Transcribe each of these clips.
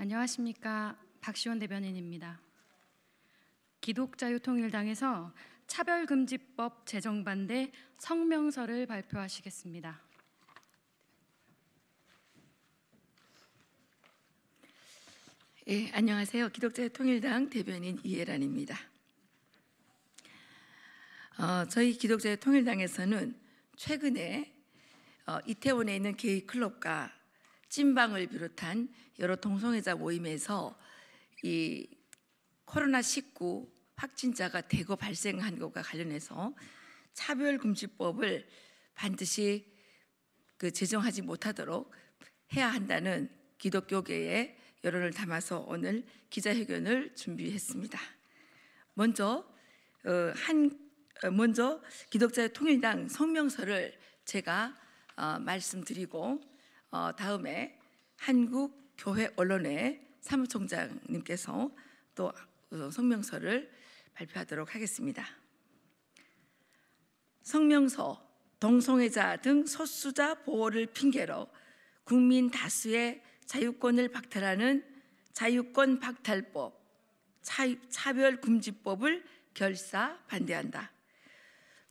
안녕하십니까 박시원 대변인입니다. 기독자유통일당에서 차별금지법 제정 반대 성명서를 발표하시겠습니다. 예, 안녕하세요. 기독자유통일당 대변인 이혜란입니다. 어, 저희 기독자유통일당에서는 최근에 어, 이태원에 있는 게이 클럽과 찐방을 비롯한 여러 동성애자 모임에서 이 코로나 19 확진자가 대거 발생한 것과 관련해서 차별금지법을 반드시 그 제정하지 못하도록 해야 한다는 기독교계의 여론을 담아서 오늘 기자회견을 준비했습니다. 먼저 어, 한 어, 먼저 기독자 통일당 성명서를 제가 어, 말씀드리고 어, 다음에 한국 교회 언론회 사무총장님께서 또 어, 성명서를 발표하도록 하겠습니다. 성명서 동성애자 등 소수자 보호를 핑계로 국민 다수의 자유권을 박탈하는 자유권 박탈법 차별금지법을 결사 반대한다.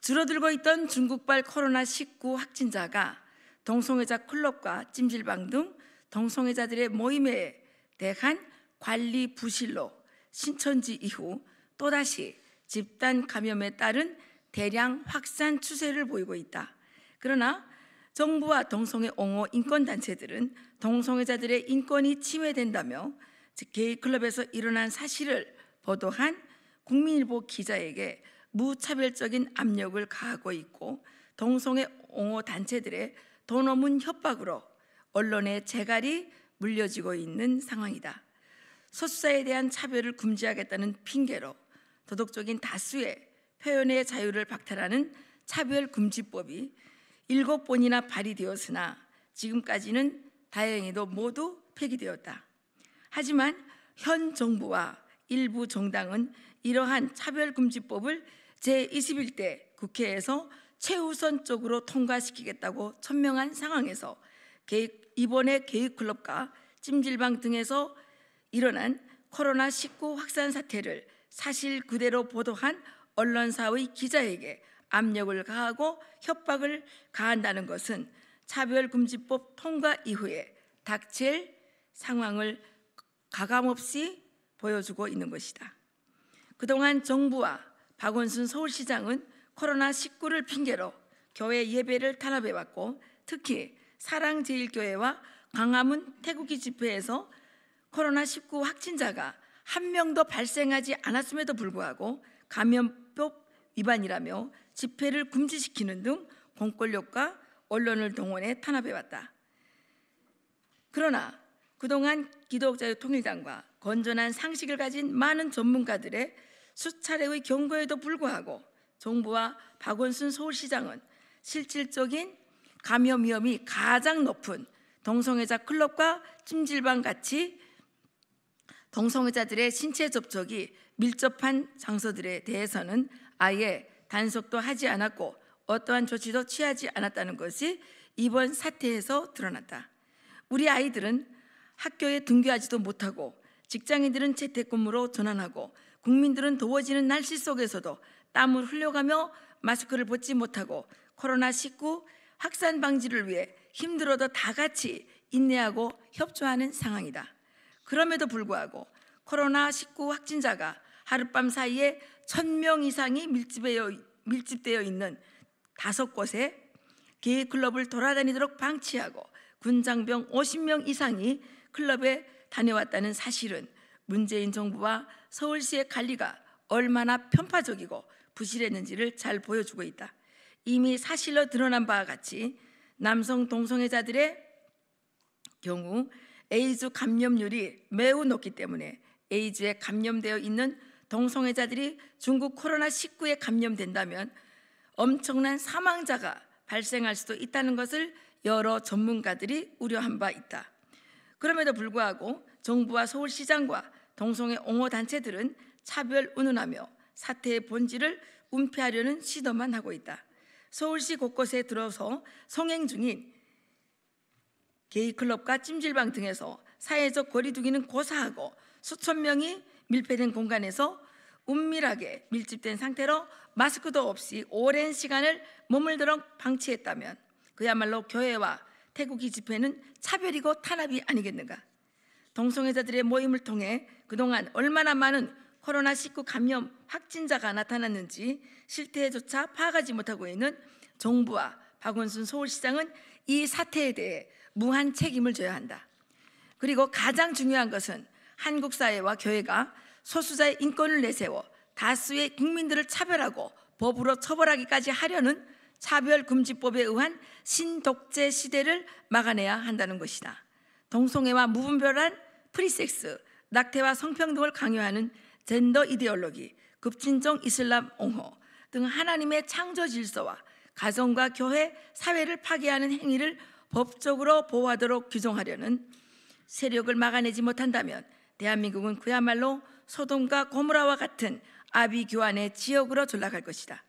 줄어들고 있던 중국발 코로나19 확진자가 동성애자 클럽과 찜질방 등 동성애자들의 모임에 대한 관리 부실로 신천지 이후 또다시 집단 감염에 따른 대량 확산 추세를 보이고 있다. 그러나 정부와 동성애 옹호 인권단체들은 동성애자들의 인권이 침해된다며 게이클럽에서 일어난 사실을 보도한 국민일보 기자에게 무차별적인 압력을 가하고 있고 동성애 옹호 단체들의 도 없는 협박으로 언론의 재갈이 물려지고 있는 상황이다. 소수자에 대한 차별을 금지하겠다는 핑계로 도덕적인 다수의 표현의 자유를 박탈하는 차별금지법이 일곱 번이나 발의되었으나 지금까지는 다행히도 모두 폐기되었다. 하지만 현 정부와 일부 정당은 이러한 차별금지법을 제21대 국회에서 최우선적으로 통과시키겠다고 천명한 상황에서 개입, 이번에 개입클럽과 찜질방 등에서 일어난 코로나19 확산 사태를 사실 그대로 보도한 언론사의 기자에게 압력을 가하고 협박을 가한다는 것은 차별금지법 통과 이후에 닥칠 상황을 가감없이 보여주고 있는 것이다. 그동안 정부와 박원순 서울시장은 코로나19를 핑계로 교회 예배를 탄압해왔고 특히 사랑제일교회와 강화문 태국기 집회에서 코로나19 확진자가 한 명도 발생하지 않았음에도 불구하고 감염법 위반이라며 집회를 금지시키는 등 공권력과 언론을 동원해 탄압해왔다. 그러나 그동안 기독자유 통일당과 건전한 상식을 가진 많은 전문가들의 수차례의 경고에도 불구하고 정부와 박원순 서울시장은 실질적인 감염 위험이 가장 높은 동성애자 클럽과 찜질방 같이 동성애자들의 신체 접촉이 밀접한 장소들에 대해서는 아예 단속도 하지 않았고 어떠한 조치도 취하지 않았다는 것이 이번 사태에서 드러났다. 우리 아이들은 학교에 등교하지도 못하고 직장인들은 재택근무로 전환하고 국민들은 더워지는 날씨 속에서도 땀을 흘려가며 마스크를 벗지 못하고 코로나19 확산 방지를 위해 힘들어도 다 같이 인내하고 협조하는 상황이다. 그럼에도 불구하고 코로나19 확진자가 하룻밤 사이에 1 0 0 0명 이상이 밀집되어, 밀집되어 있는 다섯 곳에 게이 클럽을 돌아다니도록 방치하고 군장병 50명 이상이 클럽에 다녀왔다는 사실은 문재인 정부와 서울시의 관리가 얼마나 편파적이고 부실했는지를 잘 보여주고 있다. 이미 사실로 드러난 바와 같이 남성 동성애자들의 경우 에이즈 감염률이 매우 높기 때문에 에이즈에 감염되어 있는 동성애자들이 중국 코로나19에 감염된다면 엄청난 사망자가 발생할 수도 있다는 것을 여러 전문가들이 우려한 바 있다. 그럼에도 불구하고 정부와 서울시장과 동성애 옹호 단체들은 차별 운운하며 사태의 본질을 은폐하려는 시도만 하고 있다. 서울시 곳곳에 들어서 성행 중인 게이클럽과 찜질방 등에서 사회적 거리두기는 고사하고 수천 명이 밀폐된 공간에서 은밀하게 밀집된 상태로 마스크도 없이 오랜 시간을 머물도록 방치했다면 그야말로 교회와 태국이 집회는 차별이고 탄압이 아니겠는가. 동성애자들의 모임을 통해 그동안 얼마나 많은 코로나19 감염 확진자가 나타났는지 실태조차 파악하지 못하고 있는 정부와 박원순 서울시장은 이 사태에 대해 무한 책임을 져야 한다. 그리고 가장 중요한 것은 한국 사회와 교회가 소수자의 인권을 내세워 다수의 국민들을 차별하고 법으로 처벌하기까지 하려는 차별금지법에 의한 신독재 시대를 막아내야 한다는 것이다. 동성애와 무분별한 프리섹스, 낙태와 성평등을 강요하는 젠더 이데올로기, 급진적 이슬람 옹호 등 하나님의 창조 질서와 가정과 교회, 사회를 파괴하는 행위를 법적으로 보호하도록 규정하려는 세력을 막아내지 못한다면 대한민국은 그야말로 소돔과 고무라와 같은 아비교환의 지역으로 전락할 것이다.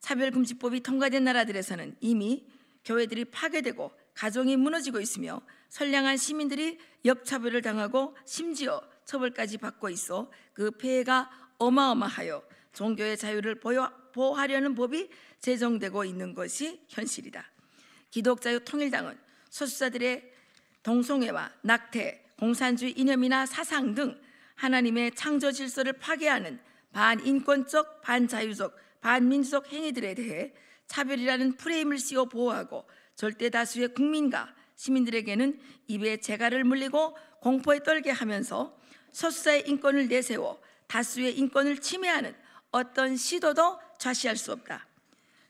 차별금지법이 통과된 나라들에서는 이미 교회들이 파괴되고 가정이 무너지고 있으며 선량한 시민들이 역차별을 당하고 심지어 처벌까지 받고 있어 그 폐해가 어마어마하여 종교의 자유를 보호하려는 법이 제정되고 있는 것이 현실이다. 기독자유 통일당은 소수자들의 동성애와 낙태, 공산주의 이념이나 사상 등 하나님의 창조 질서를 파괴하는 반인권적, 반자유적, 반민주적 행위들에 대해 차별이라는 프레임을 씌워 보호하고 절대 다수의 국민과 시민들에게는 입에 재갈을 물리고 공포에 떨게 하면서 소수자의 인권을 내세워 다수의 인권을 침해하는 어떤 시도도 좌시할 수 없다.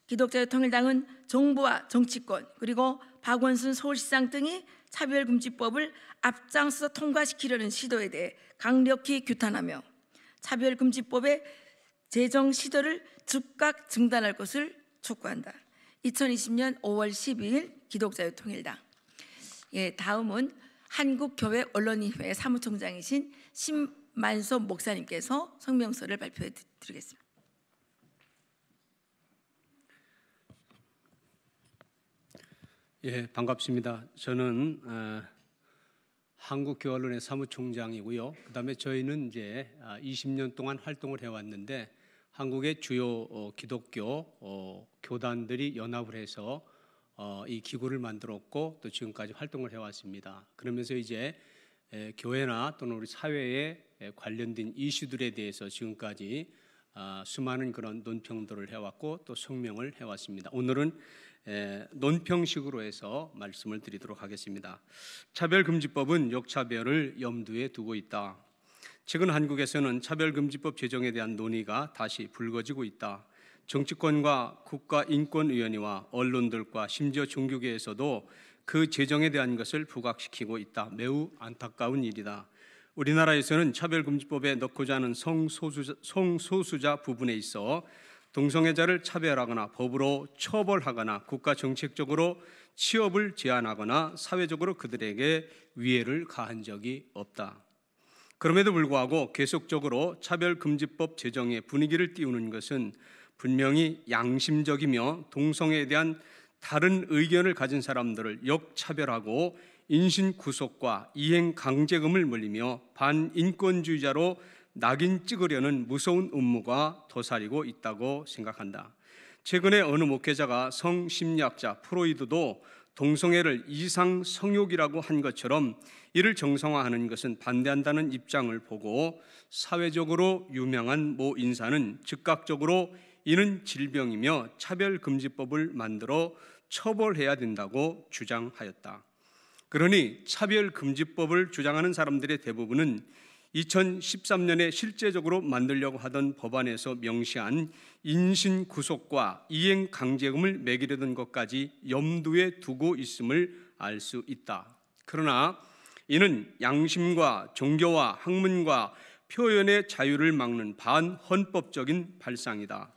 기독자의 통일당은 정부와 정치권 그리고 박원순 서울시장 등이 차별금지법을 앞장서 통과시키려는 시도에 대해 강력히 규탄하며 차별금지법의 재정 시도를 즉각 중단할 것을 촉구한다. 2020년 5월 12일 기독자유 통일당. 예, 다음은 한국교회 언론인회 사무총장이신 심만섭 목사님께서 성명서를 발표해 드리겠습니다. 예, 반갑습니다. 저는 어, 한국교언론의 사무총장이고요. 그다음에 저희는 이제 20년 아, 동안 활동을 해왔는데 한국의 주요 어, 기독교 어, 교단들이 연합을 해서 어, 이 기구를 만들었고 또 지금까지 활동을 해왔습니다. 그러면서 이제 교회나 또는 우리 사회에 관련된 이슈들에 대해서 지금까지 아, 수많은 그런 논평들을 해왔고 또 성명을 해왔습니다. 오늘은 논평식으로 해서 말씀을 드리도록 하겠습니다. 차별금지법은 역차별을 염두에 두고 있다. 최근 한국에서는 차별금지법 제정에 대한 논의가 다시 불거지고 있다. 정치권과 국가인권위원회와 언론들과 심지어 종교계에서도 그 재정에 대한 것을 부각시키고 있다. 매우 안타까운 일이다. 우리나라에서는 차별금지법에 넣고자 하는 성소수자, 성소수자 부분에 있어 동성애자를 차별하거나 법으로 처벌하거나 국가 정책적으로 취업을 제한하거나 사회적으로 그들에게 위해를 가한 적이 없다. 그럼에도 불구하고 계속적으로 차별금지법 제정의 분위기를 띄우는 것은 분명히 양심적이며 동성애에 대한 다른 의견을 가진 사람들을 역차별하고 인신 구속과 이행 강제금을 물리며 반인권주의자로 낙인 찍으려는 무서운 음모가 도사리고 있다고 생각한다. 최근에 어느 목회자가 성심리학자 프로이드도 동성애를 이상 성욕이라고 한 것처럼 이를 정상화하는 것은 반대한다는 입장을 보고 사회적으로 유명한 모 인사는 즉각적으로 이는 질병이며 차별금지법을 만들어 처벌해야 된다고 주장하였다. 그러니 차별금지법을 주장하는 사람들의 대부분은 2013년에 실제적으로 만들려고 하던 법안에서 명시한 인신 구속과 이행 강제금을 매기려던 것까지 염두에 두고 있음을 알 수 있다. 그러나 이는 양심과 종교와 학문과 표현의 자유를 막는 반헌법적인 발상이다.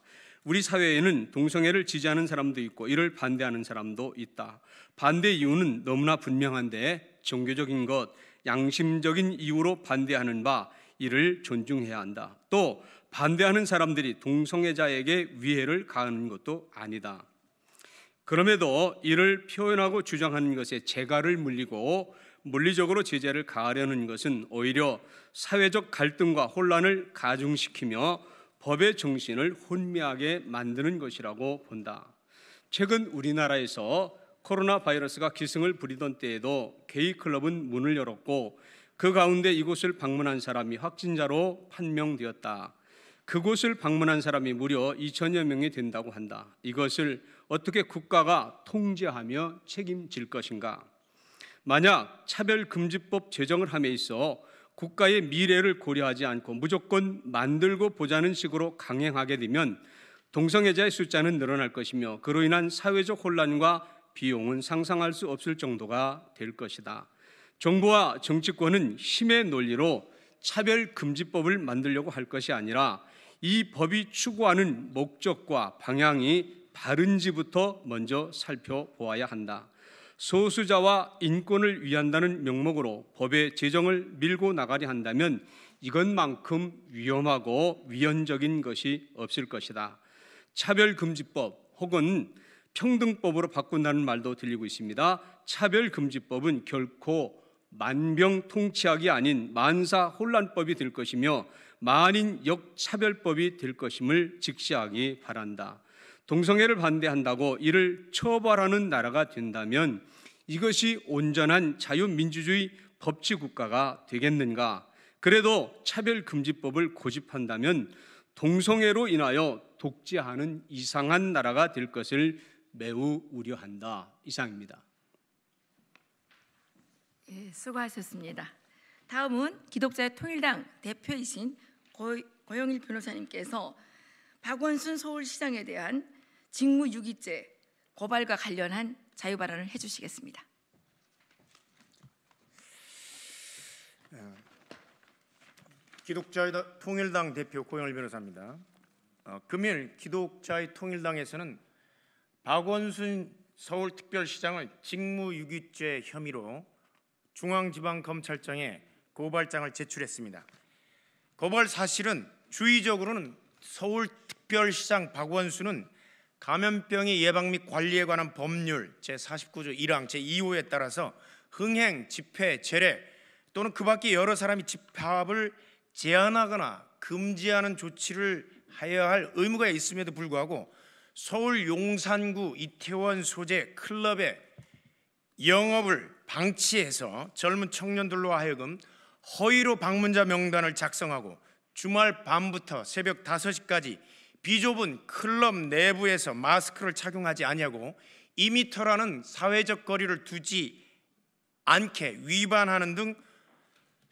우리 사회에는 동성애를 지지하는 사람도 있고 이를 반대하는 사람도 있다. 반대 이유는 너무나 분명한데 종교적인 것, 양심적인 이유로 반대하는 바 이를 존중해야 한다. 또 반대하는 사람들이 동성애자에게 위해를 가하는 것도 아니다. 그럼에도 이를 표현하고 주장하는 것에 재갈을 물리고 물리적으로 제재를 가하려는 것은 오히려 사회적 갈등과 혼란을 가중시키며 법의 정신을 혼미하게 만드는 것이라고 본다. 최근 우리나라에서 코로나 바이러스가 기승을 부리던 때에도 게이 클럽은 문을 열었고 그 가운데 이곳을 방문한 사람이 확진자로 판명되었다. 그곳을 방문한 사람이 무려 2천여 명이 된다고 한다. 이것을 어떻게 국가가 통제하며 책임질 것인가? 만약 차별금지법 제정을 함에 있어 국가의 미래를 고려하지 않고 무조건 만들고 보자는 식으로 강행하게 되면 동성애자의 숫자는 늘어날 것이며 그로 인한 사회적 혼란과 비용은 상상할 수 없을 정도가 될 것이다. 정부와 정치권은 힘의 논리로 차별금지법을 만들려고 할 것이 아니라 이 법이 추구하는 목적과 방향이 바른지부터 먼저 살펴보아야 한다. 소수자와 인권을 위한다는 명목으로 법의 제정을 밀고 나가려 한다면 이것만큼 위험하고 위헌적인 것이 없을 것이다. 차별금지법 혹은 평등법으로 바꾼다는 말도 들리고 있습니다. 차별금지법은 결코 만병통치약이 아닌 만사혼란법이 될 것이며 만인 역차별법이 될 것임을 직시하기 바란다. 동성애를 반대한다고 이를 처벌하는 나라가 된다면 이것이 온전한 자유민주주의 법치 국가가 되겠는가? 그래도 차별금지법을 고집한다면 동성애로 인하여 독재하는 이상한 나라가 될 것을 매우 우려한다. 이상입니다. 예, 수고하셨습니다. 다음은 기독자 의 통일당 대표이신 고, 고영일 변호사님께서 박원순 서울시장에 대한 직무 유기죄 고발과 관련한 자유 발언을 해주시겠습니다. 예. 기독자의 통일당 대표 고영일 변호사입니다. 어, 금일 기독자의 통일당에서는 박원순 서울특별시장을 직무유기죄 혐의로 중앙지방검찰청에 고발장을 제출했습니다. 고발 사실은 주의적으로는 서울특별시장 박원순은 감염병의 예방 및 관리에 관한 법률 제49조 1항 제2호에 따라서 흥행, 집회, 재례 또는 그 밖에 여러 사람이 집합을 제한하거나 금지하는 조치를 하여야 할 의무가 있음에도 불구하고 서울 용산구 이태원 소재 클럽의 영업을 방치해서 젊은 청년들로 하여금 허위로 방문자 명단을 작성하고 주말 밤부터 새벽 5시까지 비좁은 클럽 내부에서 마스크를 착용하지 아니하고 2미터라는 사회적 거리를 두지 않게 위반하는 등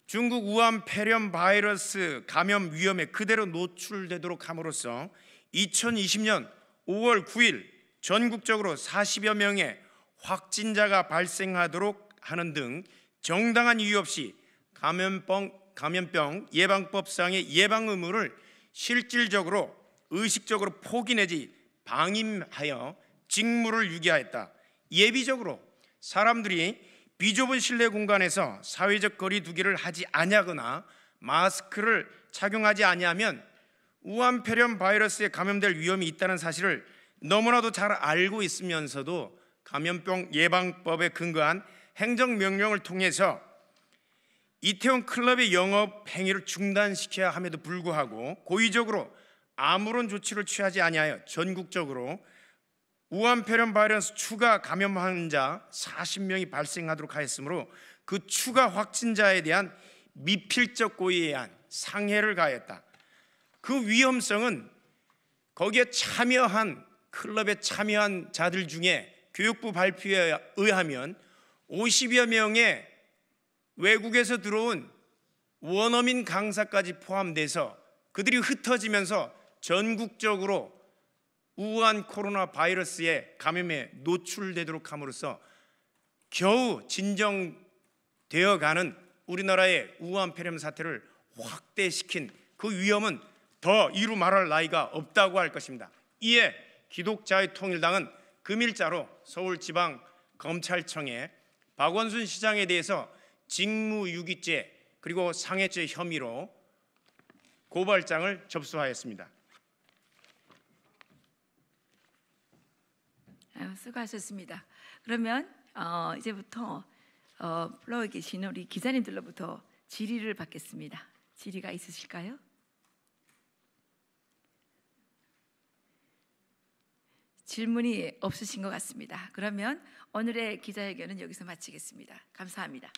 중국 우한 폐렴 바이러스 감염 위험에 그대로 노출되도록 함으로써 2020년 5월 9일 전국적으로 40여 명의 확진자가 발생하도록 하는 등 정당한 이유 없이 감염병, 감염병 예방법상의 예방 의무를 실질적으로 의식적으로 포기 내지 방임하여 직무를 유기하였다. 예비적으로 사람들이 비좁은 실내 공간에서 사회적 거리 두기를 하지 아니하거나 마스크를 착용하지 아니하면 우한폐렴 바이러스에 감염될 위험이 있다는 사실을 너무나도 잘 알고 있으면서도 감염병 예방법에 근거한 행정명령을 통해서 이태원 클럽의 영업 행위를 중단시켜야 함에도 불구하고 고의적으로 아무런 조치를 취하지 아니하여 전국적으로 우한폐렴 바이러스 추가 감염 환자 40명이 발생하도록 하였으므로 그 추가 확진자에 대한 미필적 고의에 의한 상해를 가했다. 그 위험성은 거기에 참여한 클럽에 참여한 자들 중에 교육부 발표에 의하면 50여 명의 외국에서 들어온 원어민 강사까지 포함돼서 그들이 흩어지면서 전국적으로 우한 코로나 바이러스에 감염에 노출되도록 함으로써 겨우 진정되어 가는 우리나라의 우한 폐렴 사태를 확대시킨 그 위험은 더 이루 말할 나이가 없다고 할 것입니다. 이에 기독자의 통일당은 금일자로 서울지방검찰청에 박원순 시장에 대해서 직무유기죄 그리고 상해죄 혐의로 고발장을 접수하였습니다. 수고하셨습니다. 그러면 어, 이제부터 어, 플로어 계신 우리 기자님들로부터 질의를 받겠습니다. 질의가 있으실까요? 질문이 없으신 것 같습니다. 그러면 오늘의 기자회견은 여기서 마치겠습니다. 감사합니다.